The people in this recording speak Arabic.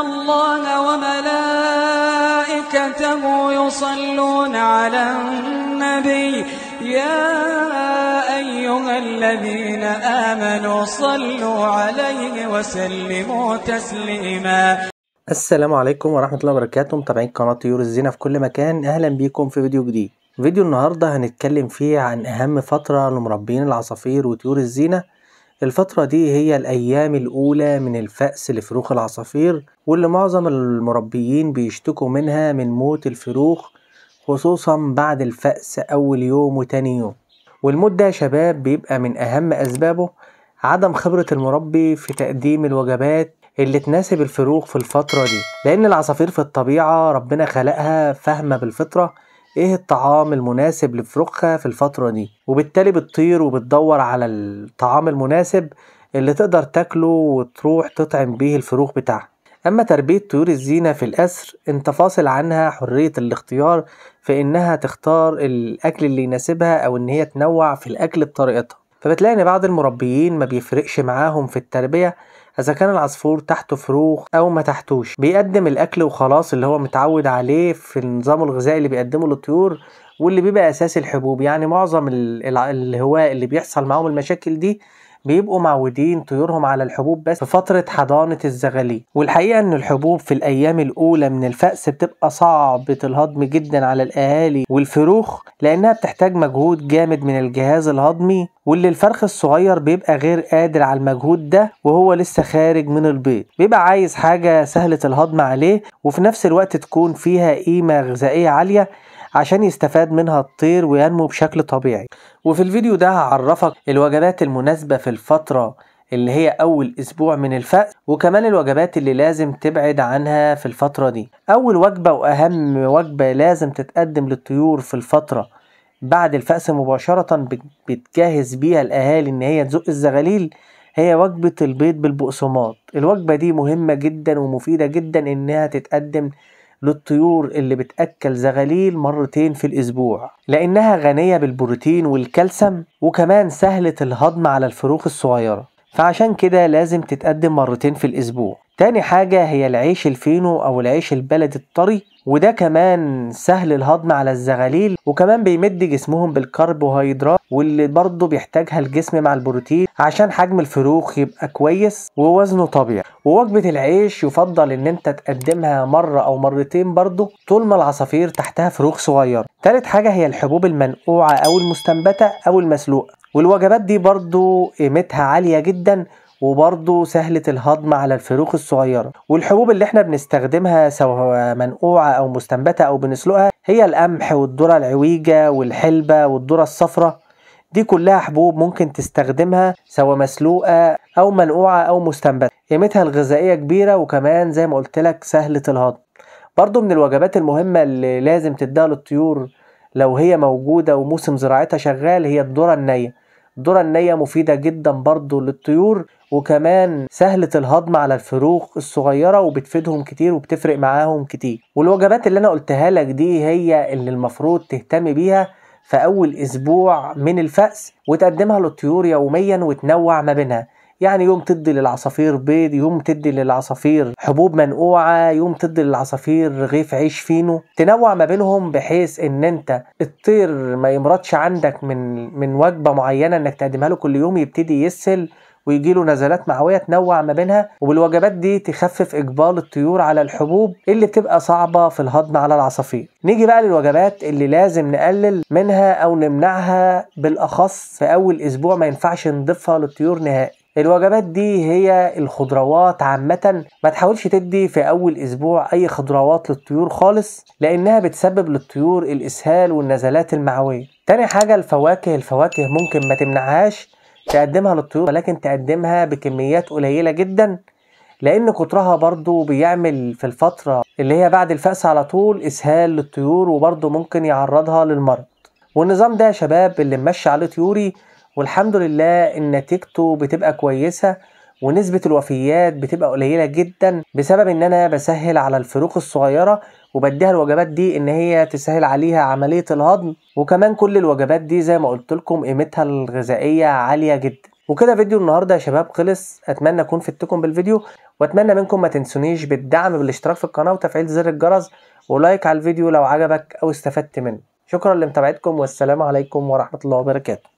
الله وملائكته يصلون على النبي يا أيها الذين آمنوا صلوا عليه وسلموا تسليما السلام عليكم ورحمة الله وبركاته متابعين قناة طيور الزينة في كل مكان أهلا بيكم في فيديو جديد فيديو النهاردة هنتكلم فيه عن أهم فترة لمربين العصافير وطيور الزينة الفترة دي هي الأيام الأولى من الفأس لفروخ العصافير واللي معظم المربيين بيشتكوا منها من موت الفروخ خصوصا بعد الفأس أول يوم وتاني يوم والموت ده يا شباب بيبقى من أهم أسبابه عدم خبرة المربي في تقديم الوجبات اللي تناسب الفروخ في الفترة دي لأن العصافير في الطبيعة ربنا خلقها فاهمة بالفطرة ايه الطعام المناسب لفروخها في الفترة دي وبالتالي بتطير وبتدور على الطعام المناسب اللي تقدر تاكله وتروح تطعم بيه الفروخ بتاعها أما تربية طيور الزينة في الأسر أنت فاصل عنها حرية الاختيار في إنها تختار الأكل اللي يناسبها أو إن هي تنوع في الأكل بطريقتها فبتلاقي إن بعض المربيين ما بيفرقش معاهم في التربية اذا كان العصفور تحته فروخ او ما تحتوش بيقدم الاكل وخلاص اللي هو متعود عليه في النظام الغذائي اللي بيقدمه للطيور واللي بيبقى اساس الحبوب يعني معظم الهواء اللي بيحصل معاهم المشاكل دي بيبقوا معودين طيورهم على الحبوب بس في فترة حضانة الزغاليل والحقيقة ان الحبوب في الايام الاولى من الفأس بتبقى صعبة الهضم جدا على الاهالي والفروخ لانها بتحتاج مجهود جامد من الجهاز الهضمي واللي الفرخ الصغير بيبقى غير قادر على المجهود ده وهو لسه خارج من البيض بيبقى عايز حاجة سهلة الهضم عليه وفي نفس الوقت تكون فيها قيمة غذائية عالية عشان يستفاد منها الطير وينمو بشكل طبيعي وفي الفيديو ده هعرفك الوجبات المناسبة في الفترة اللي هي أول أسبوع من الفأس وكمان الوجبات اللي لازم تبعد عنها في الفترة دي أول وجبة وأهم وجبة لازم تتقدم للطيور في الفترة بعد الفأس مباشرة بتجهز بيها الأهالي إن هي تزق الزغاليل هي وجبة البيض بالبقسماط الوجبة دي مهمة جدا ومفيدة جدا إنها تتقدم للطيور اللي بتأكل زغاليل مرتين في الأسبوع لأنها غنية بالبروتين والكالسيوم وكمان سهلة الهضم على الفروخ الصغيرة فعشان كده لازم تتقدم مرتين في الأسبوع تاني حاجة هي العيش الفينو أو العيش البلدي الطري وده كمان سهل الهضم على الزغاليل وكمان بيمد جسمهم بالكربوهيدرات واللي برضه بيحتاجها الجسم مع البروتين عشان حجم الفروخ يبقى كويس ووزنه طبيعي ووجبة العيش يفضل ان انت تقدمها مرة او مرتين برضه طول ما العصافير تحتها فروخ صغيرة تالت حاجة هي الحبوب المنقوعة او المستنبتة او المسلوقة والوجبات دي برضه قيمتها عالية جدا وبرضه سهلة الهضم على الفروخ الصغيرة والحبوب اللي احنا بنستخدمها سواء منقوعة أو مستنبتة أو بنسلقها هي القمح والذرة العويجة والحلبة والذرة الصفراء دي كلها حبوب ممكن تستخدمها سواء مسلوقة أو منقوعة أو مستنبتة قيمتها الغذائية كبيرة وكمان زي ما قلت لك سهلة الهضم برضه من الوجبات المهمة اللي لازم تديها للطيور لو هي موجودة وموسم زراعتها شغال هي الذرة النية الذرة النية مفيدة جدا برضو للطيور وكمان سهلة الهضم على الفروخ الصغيرة وبتفيدهم كتير وبتفرق معاهم كتير والوجبات اللي أنا قلتها لك دي هي اللي المفروض تهتم بيها في أول أسبوع من الفأس وتقدمها للطيور يوميا وتنوع ما بينها يعني يوم تدي للعصافير بيض يوم تدي للعصافير حبوب منقوعة يوم تدي للعصافير رغيف عيش فينو تنوع ما بينهم بحيث ان انت الطير ما يمرضش عندك من من وجبة معينة انك تقدمها له كل يوم يبتدي يسهل ويجي له نزلات معويه تنوع ما بينها وبالوجبات دي تخفف اقبال الطيور على الحبوب اللي بتبقى صعبه في الهضم على العصافير. نيجي بقى للوجبات اللي لازم نقلل منها او نمنعها بالاخص في اول اسبوع ما ينفعش نضيفها للطيور نهائي. الوجبات دي هي الخضروات عامة ما تحاولش تدي في أول أسبوع أي خضروات للطيور خالص لأنها بتسبب للطيور الإسهال والنزلات المعوية تاني حاجة الفواكه الفواكه ممكن ما تمنعهاش تقدمها للطيور ولكن تقدمها بكميات قليلة جدا لأن كترها برضو بيعمل في الفترة اللي هي بعد الفأس على طول إسهال للطيور وبرضو ممكن يعرضها للمرض والنظام ده يا شباب اللي ممشي عليه طيوري والحمد لله ان نتيجته بتبقى كويسه ونسبة الوفيات بتبقى قليلة جدا بسبب ان انا بسهل على الفروق الصغيرة وبديها الوجبات دي ان هي تسهل عليها عملية الهضم وكمان كل الوجبات دي زي ما قلت لكم قيمتها الغذائية عالية جدا وكده فيديو النهاردة يا شباب خلص اتمنى اكون فدتكم بالفيديو واتمنى منكم ما تنسونيش بالدعم بالاشتراك في القناة وتفعيل زر الجرس ولايك على الفيديو لو عجبك او استفدت منه شكرا لمتابعتكم والسلام عليكم ورحمة الله وبركاته